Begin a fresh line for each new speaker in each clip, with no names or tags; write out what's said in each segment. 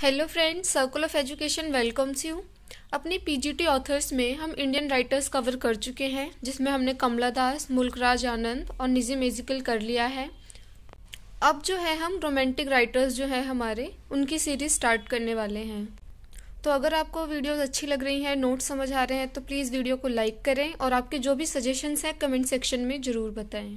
hello friends circle of education welcomes you अपने PGT authors में हम इंडियन राइटर्स कवर कर चुके हैं जिसमें हमने कमला दास मुल्कराज आनंद और निजी मेजिकल कर लिया है अब जो है हम रोमांटिक राइटर्स जो है हमारे उनकी सीरीज स्टार्ट करने वाले हैं तो अगर आपको वीडियोस अच्छी लग रही हैं नोट्स समझ आ रहे हैं तो प्लीज़ वीडियो को लाइक करें और आपके जो भी सजेशंस हैं कमेंट सेक्शन में ज़रूर बताएं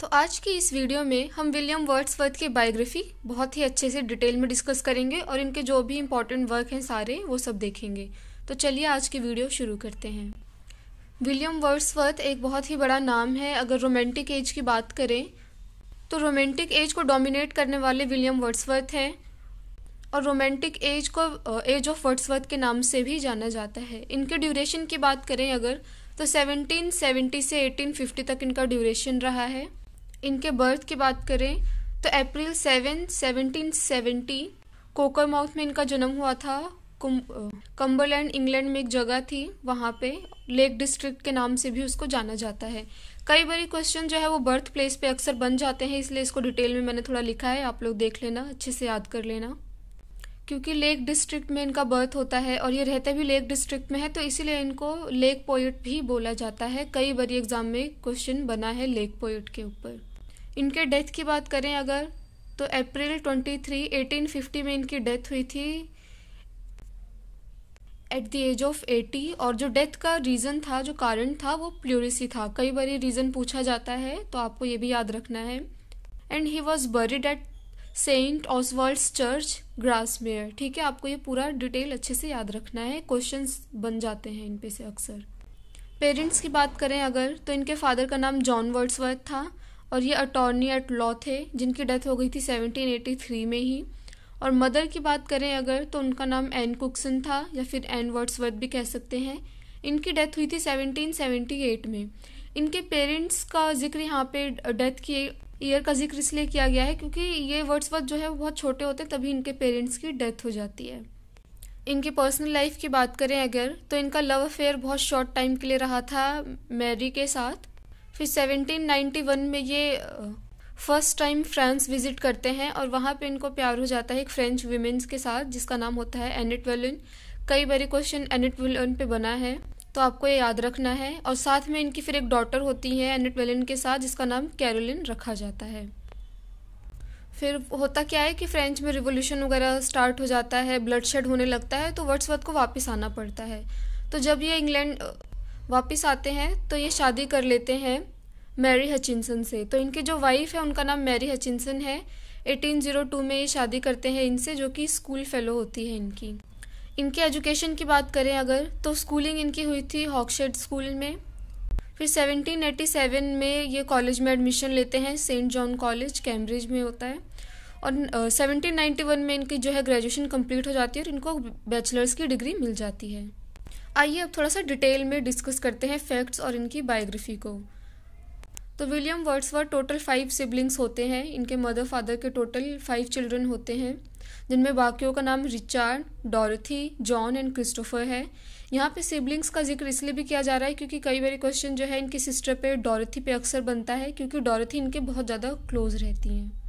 तो आज की इस वीडियो में हम विलियम वर्ड्सवर्थ की बायोग्राफी बहुत ही अच्छे से डिटेल में डिस्कस करेंगे और इनके जो भी इम्पोर्टेंट वर्क हैं सारे वो सब देखेंगे तो चलिए आज की वीडियो शुरू करते हैं विलियम वर्ड्सवर्थ एक बहुत ही बड़ा नाम है अगर रोमांटिक एज की बात करें तो रोमांटिक एज को डोमिनेट करने वाले विलियम वर्ड्सवर्थ हैं और रोमांटिक एज को एज ऑफ वर्ड्सवर्थ के नाम से भी जाना जाता है इनके ड्यूरेशन की बात करें अगर तो 1770 से 1850 तक इनका ड्यूरेशन रहा है इनके बर्थ की बात करें तो April seven seventeen seventy Cockermouth में इनका जन्म हुआ था कम्बरलैंड इंग्लैंड में एक जगह थी वहाँ पे लेक डिस्ट्रिक्ट के नाम से भी उसको जाना जाता है कई बार क्वेश्चन जो है वो बर्थ प्लेस पे अक्सर बन जाते हैं इसलिए इसको डिटेल में मैंने थोड़ा लिखा है आप लोग देख लेना अच्छे से याद कर लेना क्योंकि लेक डिस्ट्रिक्ट में इनका बर्थ होता है और ये रहते भी लेक डिस्ट्रिक्ट में है तो इसीलिए इनको लेक पोइट भी बोला जाता है कई बार एग्जाम में क्वेश्चन बना है लेक पोइट के ऊपर इनके डेथ की बात करें अगर तो अप्रैल 23, 1850 में इनकी डेथ हुई थी एट द एज ऑफ 80 और जो डेथ का रीज़न था जो कारण था वो प्ल्यूरिसी था कई बार ये रीज़न पूछा जाता है तो आपको ये भी याद रखना है and he was buried at saint Oswald's church Grasmere ठीक है आपको ये पूरा डिटेल अच्छे से याद रखना है क्वेश्चंस बन जाते हैं इन पे से अक्सर पेरेंट्स की बात करें अगर तो इनके फादर का नाम जॉन वर्ड्सवर्थ था और ये अटॉर्नी एट लॉ थे जिनकी डेथ हो गई थी 1783 में ही और मदर की बात करें अगर तो उनका नाम एन कुकसन था या फिर एन वर्ड्सवर्थ भी कह सकते हैं इनकी डेथ हुई थी 1778 में इनके पेरेंट्स का जिक्र यहाँ पे डेथ की ईयर का जिक्र इसलिए किया गया है क्योंकि ये वर्ड्सवर्थ जो है वो बहुत छोटे होते हैं तभी इनके पेरेंट्स की डेथ हो जाती है इनके पर्सनल लाइफ की बात करें अगर तो इनका लव अफेयर बहुत शॉर्ट टाइम के लिए रहा था मैरी के साथ फिर 1791 में ये फर्स्ट टाइम फ्रांस विजिट करते हैं और वहाँ पे इनको प्यार हो जाता है एक फ्रेंच वीमेंस के साथ जिसका नाम होता है एनिट वेलन कई बार क्वेश्चन एनिट वेलन पे बना है तो आपको ये याद रखना है और साथ में इनकी फिर एक डॉटर होती है एनिट वेलन के साथ जिसका नाम कैरोलिन रखा जाता है फिर होता क्या है कि फ्रेंच में रिवोल्यूशन वगैरह स्टार्ट हो जाता है ब्लड शेड होने लगता है तो वर्ड्सवर्थ को वापस आना पड़ता है तो जब ये इंग्लैंड वापस आते हैं तो ये शादी कर लेते हैं मैरी हचिनसन से तो इनकी जो वाइफ है उनका नाम मैरी हचिनसन है 1802 में ये शादी करते हैं इनसे जो कि स्कूल फेलो होती है इनकी इनके एजुकेशन की बात करें अगर तो स्कूलिंग इनकी हुई थी हॉकशेड स्कूल में फिर 1787 में ये कॉलेज में एडमिशन लेते हैं सेंट जॉन कॉलेज कैम्ब्रिज में होता है और सेवनटीन uh, में इनकी जो है ग्रेजुएशन कम्प्लीट हो जाती है और इनको बैचलर्स की डिग्री मिल जाती है आइए अब थोड़ा सा डिटेल में डिस्कस करते हैं फैक्ट्स और इनकी बायोग्राफी को तो William Wordsworth total five siblings होते हैं इनके मदर फादर के टोटल फाइव चिल्ड्रन होते हैं जिनमें बाकियों का नाम Richard Dorothy John and Christopher है यहाँ पे सिबलिंग्स का जिक्र इसलिए भी किया जा रहा है क्योंकि कई बार क्वेश्चन जो है इनके सिस्टर पे डॉरथी पे अक्सर बनता है क्योंकि डॉरथी इनके बहुत ज़्यादा क्लोज रहती हैं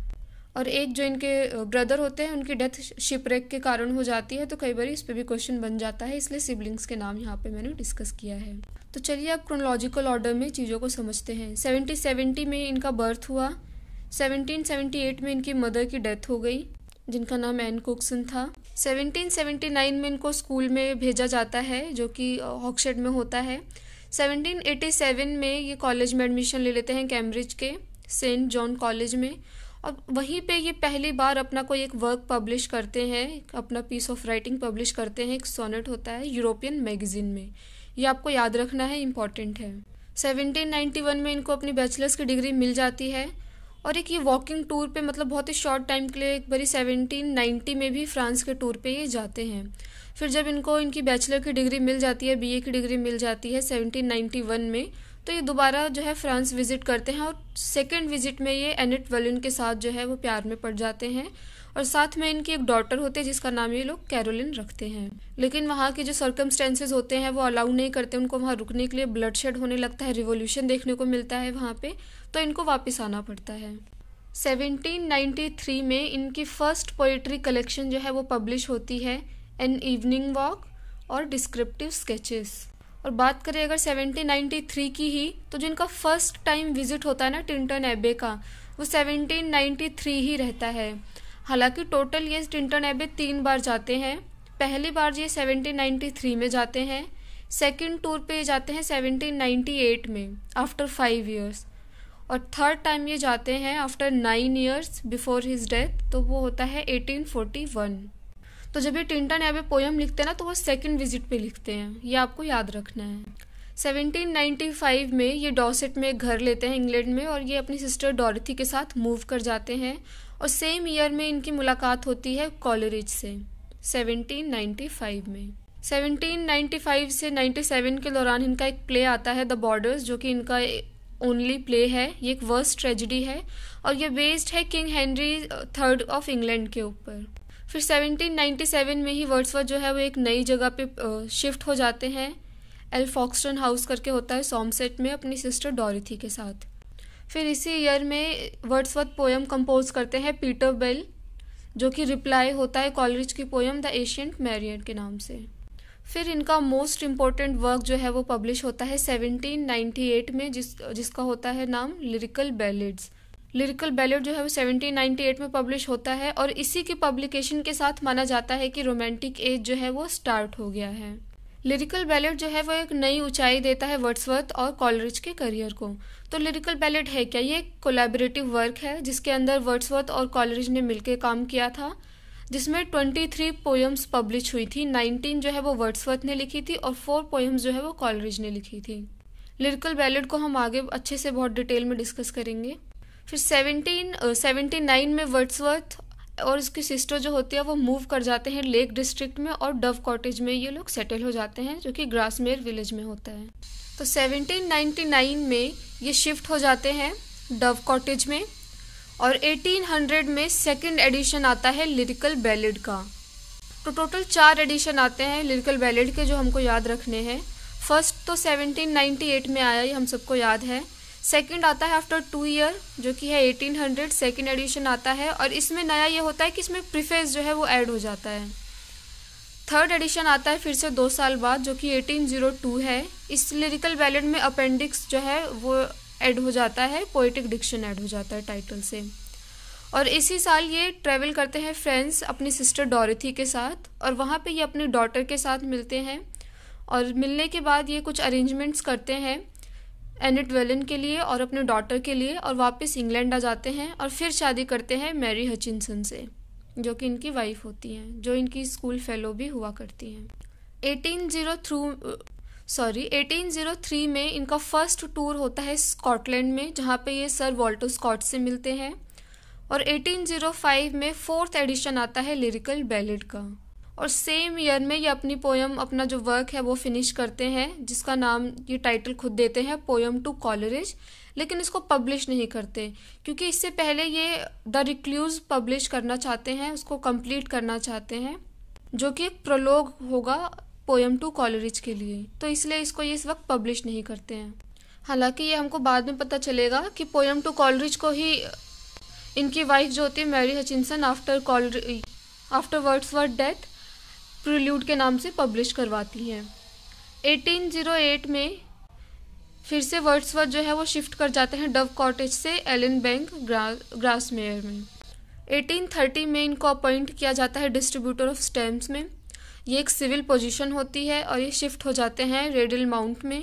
और एक जो इनके ब्रदर होते हैं उनकी डेथ शिपरेक के कारण हो जाती है तो कई बार इस पर भी क्वेश्चन बन जाता है इसलिए सिबलिंग्स के नाम यहाँ पे मैंने डिस्कस किया है तो चलिए अब क्रोनोलॉजिकल ऑर्डर में चीज़ों को समझते हैं सेवनटीन सेवेंटी में इनका बर्थ हुआ सेवनटीन सेवेंटी एट में इनकी मदर की डेथ हो गई जिनका नाम एन कोक्सन था सेवनटीन सेवेंटी नाइन में इनको स्कूल में भेजा जाता है जो कि हॉक्सहेड में होता है सेवनटीन एटी सेवन में ये कॉलेज में एडमिशन ले लेते हैं कैम्ब्रिज के सेंट जॉन कॉलेज में अब वहीं पे ये पहली बार अपना कोई एक वर्क पब्लिश करते हैं अपना पीस ऑफ राइटिंग पब्लिश करते हैं एक सोनेट होता है यूरोपियन मैगजीन में ये आपको याद रखना है इम्पॉर्टेंट है 1791 में इनको अपनी बैचलर्स की डिग्री मिल जाती है और एक ये वॉकिंग टूर पे मतलब बहुत ही शॉर्ट टाइम के लिए एक बारी 1790 में भी फ्रांस के टूर पे ये जाते हैं फिर जब इनको इनकी बैचलर की डिग्री मिल जाती है बीए की डिग्री मिल जाती है 1791 में तो ये दोबारा जो है फ्रांस विज़िट करते हैं और सेकेंड विज़िट में ये एनिट वलिन के साथ जो है वो प्यार में पड़ जाते हैं और साथ में इनकी एक डॉटर होती है जिसका नाम ये लोग कैरोलिन रखते हैं लेकिन वहाँ के जो सर्कमस्टेंसेज होते हैं वो अलाउ नहीं करते उनको वहाँ रुकने के लिए ब्लडशेड होने लगता है रिवोल्यूशन देखने को मिलता है वहाँ पे तो इनको वापस आना पड़ता है 1793 में इनकी फर्स्ट पोइट्री कलेक्शन जो है वो पब्लिश होती है एन इवनिंग वॉक और डिस्क्रिप्टिव स्केचेस और बात करें अगर 1793 की ही तो जिनका फर्स्ट टाइम विजिट होता है ना टिंटन एबे का वो 1793 ही रहता है हालांकि टोटल ये टिंटन एबे तीन बार जाते हैं पहली बार ये 1793 में जाते हैं सेकेंड टूर पे जाते हैं 1798 में आफ्टर फाइव ईयर्स और थर्ड टाइम ये जाते हैं after nine years before his death तो वो होता है एटीन तो जब ये टिंटन पे पोयम लिखते हैं ना तो वो सेकेंड विजिट पे लिखते हैं ये आपको याद रखना है 1795 में ये डॉसेट में एक घर लेते हैं इंग्लैंड में और ये अपनी सिस्टर डॉरथी के साथ मूव कर जाते हैं और सेम ईयर में इनकी मुलाकात होती है कॉलेज से 1795 में 1795 से 97 के दौरान इनका एक प्ले आता है द बॉर्डर्स जो कि इनका ओनली प्ले है ये एक वर्स्ट ट्रेजिडी है और ये बेस्ड है king Henry third of England के ऊपर फिर 1797 में ही वर्ड्सवर्थ जो है वो एक नई जगह पे शिफ्ट हो जाते हैं एल फॉक्सटन हाउस करके होता है सॉमसेट में अपनी सिस्टर डॉरिथी के साथ फिर इसी ईयर में वर्ड्सवर्थ पोएम कंपोज करते हैं पीटर बेल जो कि रिप्लाई होता है कॉलरिज की पोएम द एशियंट मैरियन के नाम से फिर इनका मोस्ट इम्पॉर्टेंट वर्क जो है वो पब्लिश होता है 1798 में जिस जिसका होता है नाम लिरिकल बैलेड्स लिरिकल बैलेट जो है वो 1798 में पब्लिश होता है और इसी के पब्लिकेशन के साथ माना जाता है कि रोमांटिक एज जो है वो स्टार्ट हो गया है लिरिकल बैलेट जो है वो एक नई ऊंचाई देता है वर्ड्सवर्थ और कॉलरिज के करियर को तो लिरिकल बैलेट है क्या ये एक कोलेबरेटिव वर्क है जिसके अंदर वर्ड्सवर्थ और कॉलरिज ने मिलकर काम किया था जिसमें 23 पोएम्स पब्लिश हुई थी 19 जो है वो वर्ड्सवर्थ ने लिखी थी और फोर पोएम्स जो है वो कॉलरिज ने लिखी थी लिरिकल बैलेट को हम आगे अच्छे से बहुत डिटेल में डिस्कस करेंगे फिर सेवनटीन सेवेंटी नाइन में वर्ड्सवर्थ और उसकी सिस्टर जो होती है वो मूव कर जाते हैं लेक डिस्ट्रिक्ट में और डव कॉटेज में ये लोग सेटल हो जाते हैं जो कि ग्रासमेर विलेज में होता है तो 1799 में ये शिफ्ट हो जाते हैं डव कॉटेज में और 1800 में सेकंड एडिशन आता है लिरिकल बैलेड का तो टोटल चार एडिशन आते हैं लिरिकल बैलेड के जो हमको याद रखने हैं फर्स्ट तो 1798 में आया ये हम सबको याद है सेकंड आता है आफ्टर टू ईयर जो कि है 1800 सेकेंड एडिशन आता है और इसमें नया ये होता है कि इसमें प्रीफेस जो है वो ऐड हो जाता है थर्ड एडिशन आता है फिर से दो साल बाद जो कि 1802 है इस लिरिकल बैलेट में अपेंडिक्स जो है वो ऐड हो जाता है पोइटिक डिक्शन ऐड हो जाता है टाइटल से और इसी साल ये ट्रैवल करते हैं फ्रेंड्स अपनी सिस्टर डोरेथी के साथ और वहाँ पर ये अपनी डॉटर के साथ मिलते हैं और मिलने के बाद ये कुछ अरेंजमेंट्स करते हैं एनिट वेलन के लिए और अपने डॉटर के लिए और वापस इंग्लैंड आ जाते हैं और फिर शादी करते हैं मैरी हचिनसन से जो कि इनकी वाइफ होती हैं जो इनकी स्कूल फेलो भी हुआ करती हैं 1803 थ्रू सॉरी 1803 में इनका फर्स्ट टूर होता है स्कॉटलैंड में जहाँ पे ये सर वॉल्टो स्कॉट से मिलते हैं और 1805 में फोर्थ एडिशन आता है लिरिकल बैलेड का और सेम ईयर में ये अपनी पोयम अपना जो वर्क है वो फिनिश करते हैं जिसका नाम ये टाइटल खुद देते हैं पोयम टू कॉलरेज लेकिन इसको पब्लिश नहीं करते क्योंकि इससे पहले ये द रिक्लूज पब्लिश करना चाहते हैं उसको कंप्लीट करना चाहते हैं जो कि एक प्रोलोग होगा पोयम टू कॉलरेज के लिए तो इसलिए इसको ये इस वक्त पब्लिश नहीं करते हैं हालांकि ये हमको बाद में पता चलेगा कि पोयम टू कॉलरेज को ही इनकी वाइफ जो होती है Mary Hutchinson after collar after Wordsworth death prelude के नाम से पब्लिश करवाती हैं 1808 में फिर से वर्ड जो है वो शिफ्ट कर जाते हैं डव कॉटेज से एलन बैंक ग्रा, ग्रासमेयर में 1830 में इनको अपॉइंट किया जाता है डिस्ट्रीब्यूटर ऑफ स्टैम्प्स में ये एक सिविल पोजीशन होती है और ये शिफ्ट हो जाते हैं रेडल माउंट में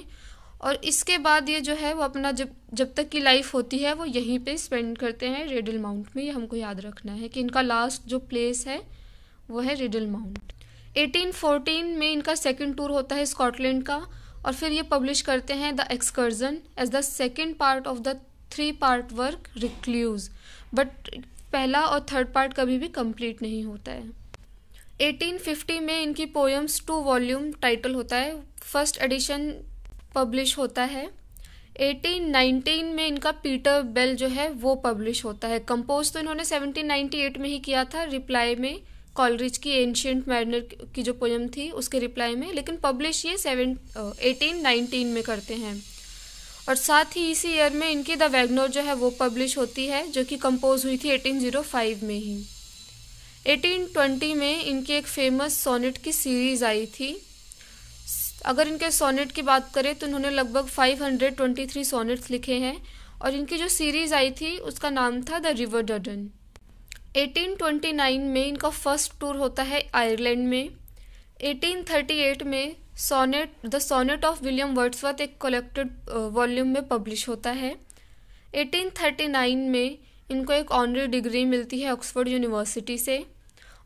और इसके बाद ये जो है वो अपना जब जब तक की लाइफ होती है वो यहीं पे स्पेंड करते हैं रेडल माउंट में ये हमको याद रखना है कि इनका लास्ट जो प्लेस है वो है रेडल माउंट 1814 में इनका सेकेंड टूर होता है स्कॉटलैंड का और फिर ये पब्लिश करते हैं the excursion as the second part of the three part work recluse but पहला और थर्ड पार्ट कभी भी कंप्लीट नहीं होता है 1850 में इनकी पोएम्स टू वॉल्यूम टाइटल होता है फर्स्ट एडिशन पब्लिश होता है 1819 में इनका पीटर बेल जो है वो पब्लिश होता है कंपोज तो इन्होंने 1798 में ही किया था रिप्लाई में कॉलरिज की एंशियंट मैरनर की जो पोयम थी उसके रिप्लाई में लेकिन पब्लिश ये सेवन एटीन नाइनटीन में करते हैं और साथ ही इसी ईयर में इनकी द वैगनोर जो है वो पब्लिश होती है जो कि कंपोज हुई थी 1805 में ही 1820 में इनकी एक फेमस सोनेट की सीरीज़ आई थी अगर इनके सोनेट की बात करें तो इन्होंने लगभग 523 सोनेट्स लिखे हैं और इनकी जो सीरीज़ आई थी उसका नाम था द रिवर डडन 1829 में इनका फर्स्ट टूर होता है आयरलैंड में 1838 में sonnet the sonnet of William Wordsworth एक कलेक्टेड वॉल्यूम uh, में पब्लिश होता है 1839 में इनको एक ऑनरी डिग्री मिलती है ऑक्सफोर्ड यूनिवर्सिटी से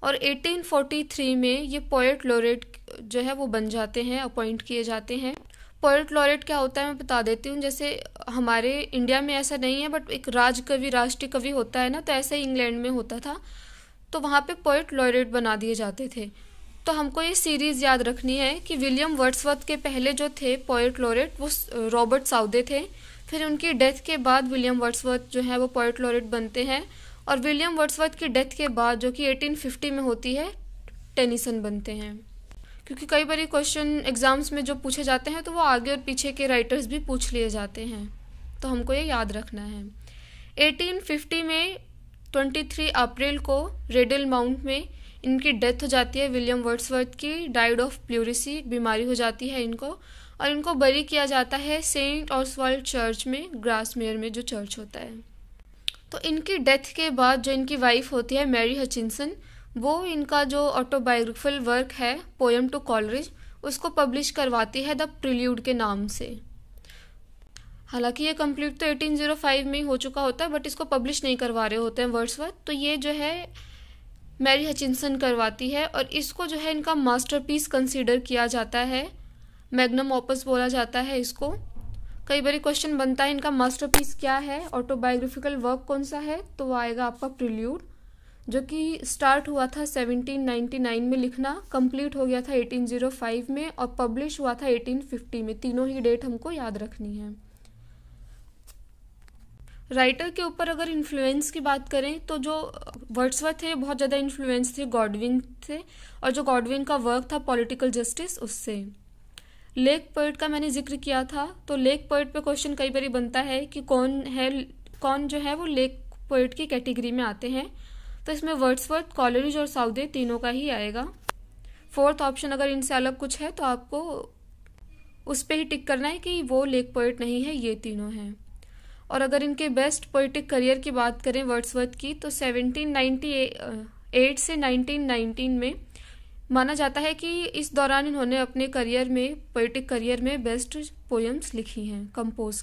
और 1843 में ये पोएट लोरेट जो है वो बन जाते हैं अपॉइंट किए जाते हैं पोइट क्या होता है मैं बता देती हूँ जैसे हमारे इंडिया में ऐसा नहीं है बट एक राज कवि राष्ट्रीय कवि होता है ना तो ऐसा ही इंग्लैंड में होता था तो वहाँ पे पोइट लॉरेट बना दिए जाते थे तो हमको ये सीरीज़ याद रखनी है कि विलियम वर्ड्सवर्थ के पहले जो थे पोइट लॉरेट वो रॉबर्ट साउदे थे फिर उनकी डेथ के बाद विलियम वर्ड्सवर्थ जो है वो पोइट लॉरेट बनते हैं और विलियम वर्ड्सवर्थ की डेथ के बाद जो कि 1850 में होती है टेनिसन बनते हैं क्योंकि कई बार क्वेश्चन एग्ज़ाम्स में जो पूछे जाते हैं तो वो आगे और पीछे के राइटर्स भी पूछ लिए जाते हैं तो हमको ये याद रखना है 1850 में 23 अप्रैल को रेडल माउंट में इनकी डेथ हो जाती है विलियम वर्ड्सवर्थ की डाइड ऑफ प्लूरिसी बीमारी हो जाती है इनको और इनको बरी किया जाता है सेंट और चर्च में ग्रासमेयर में जो चर्च होता है तो इनकी डेथ के बाद जो इनकी वाइफ होती है मैरी हचिनसन वो इनका जो ऑटोबायोग्राफिकल वर्क है पोएम टू कॉलरेज उसको पब्लिश करवाती है द प्रिल्यूड के नाम से हालांकि ये कंप्लीट तो 1805 में ही हो चुका होता है बट इसको पब्लिश नहीं करवा रहे होते हैं वर्ड्स वर्थ तो ये जो है मैरी हचिनसन करवाती है और इसको जो है इनका मास्टरपीस कंसीडर किया जाता है मैग्नम ओपस बोला जाता है इसको कई बार क्वेश्चन बनता है इनका मास्टरपीस क्या है ऑटोबायोग्राफिकल वर्क कौन सा है तो वो आएगा आपका प्रिल्यूड जो कि स्टार्ट हुआ था 1799 में लिखना कंप्लीट हो गया था 1805 में और पब्लिश हुआ था 1850 में तीनों ही डेट हमको याद रखनी है राइटर के ऊपर अगर इन्फ्लुएंस की बात करें तो जो वर्ड्सवर्थ थे बहुत ज़्यादा इन्फ्लुएंस थे गॉडविन थे और जो गॉडविन का वर्क था पॉलिटिकल जस्टिस उससे लेक पर्ट का मैंने जिक्र किया था तो लेक पर्ट पे क्वेश्चन कई बार बनता है कि कौन है कौन जो है वो लेक पर्ट की कैटेगरी में आते हैं तो इसमें वर्ड्सवर्थ कॉलरिज और साउदे तीनों का ही आएगा फोर्थ ऑप्शन अगर इनसे अलग कुछ है तो आपको उस पर ही टिक करना है कि वो लेक पोइट नहीं है ये तीनों हैं और अगर इनके बेस्ट पोइटिक करियर की बात करें वर्ड्सवर्थ की तो 1798 से 1919 में माना जाता है कि इस दौरान इन्होंने अपने करियर में पोइटिक करियर में बेस्ट पोएम्स लिखी हैं कंपोज